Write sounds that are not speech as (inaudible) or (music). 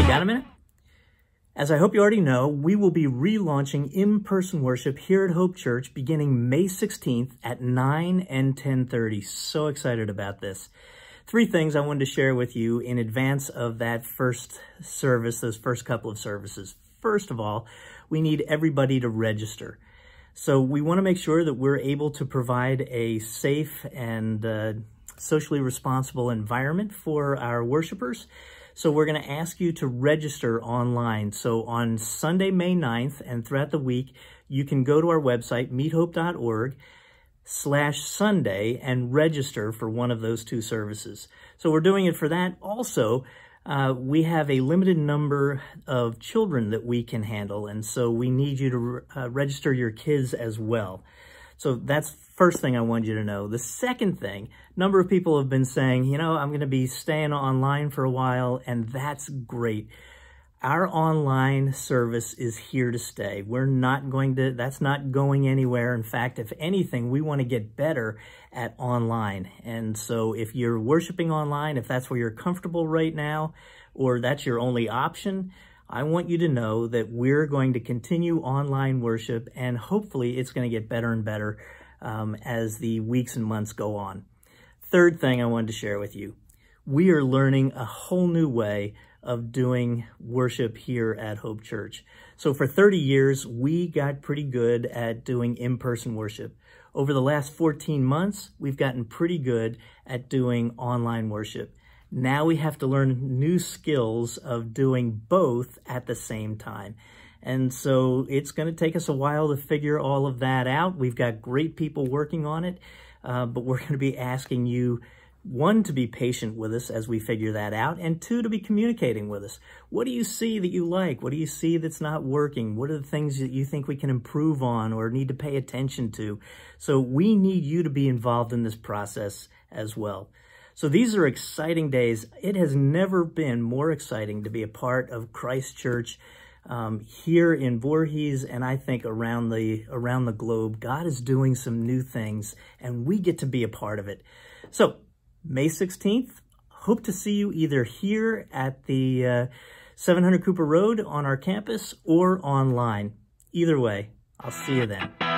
Hey, got a minute? As I hope you already know, we will be relaunching in-person worship here at Hope Church beginning May 16th at 9 and 10.30. So excited about this. Three things I wanted to share with you in advance of that first service, those first couple of services. First of all, we need everybody to register. So we want to make sure that we're able to provide a safe and uh, socially responsible environment for our worshipers. So we're going to ask you to register online. So on Sunday, May 9th and throughout the week, you can go to our website, meethope.org slash Sunday and register for one of those two services. So we're doing it for that. Also, uh, we have a limited number of children that we can handle, and so we need you to uh, register your kids as well. So that's first thing I wanted you to know. The second thing, number of people have been saying, you know, I'm going to be staying online for a while, and that's great. Our online service is here to stay. We're not going to, that's not going anywhere. In fact, if anything, we want to get better at online. And so if you're worshiping online, if that's where you're comfortable right now, or that's your only option, I want you to know that we're going to continue online worship and hopefully it's going to get better and better um, as the weeks and months go on. Third thing I wanted to share with you, we are learning a whole new way of doing worship here at Hope Church. So for 30 years, we got pretty good at doing in-person worship. Over the last 14 months, we've gotten pretty good at doing online worship. Now we have to learn new skills of doing both at the same time. And so it's going to take us a while to figure all of that out. We've got great people working on it, uh, but we're (laughs) going to be asking you, one, to be patient with us as we figure that out, and two, to be communicating with us. What do you see that you like? What do you see that's not working? What are the things that you think we can improve on or need to pay attention to? So we need you to be involved in this process as well. So these are exciting days. It has never been more exciting to be a part of Christ Church um, here in Voorhees and I think around the, around the globe. God is doing some new things and we get to be a part of it. So May 16th, hope to see you either here at the uh, 700 Cooper Road on our campus or online. Either way, I'll see you then.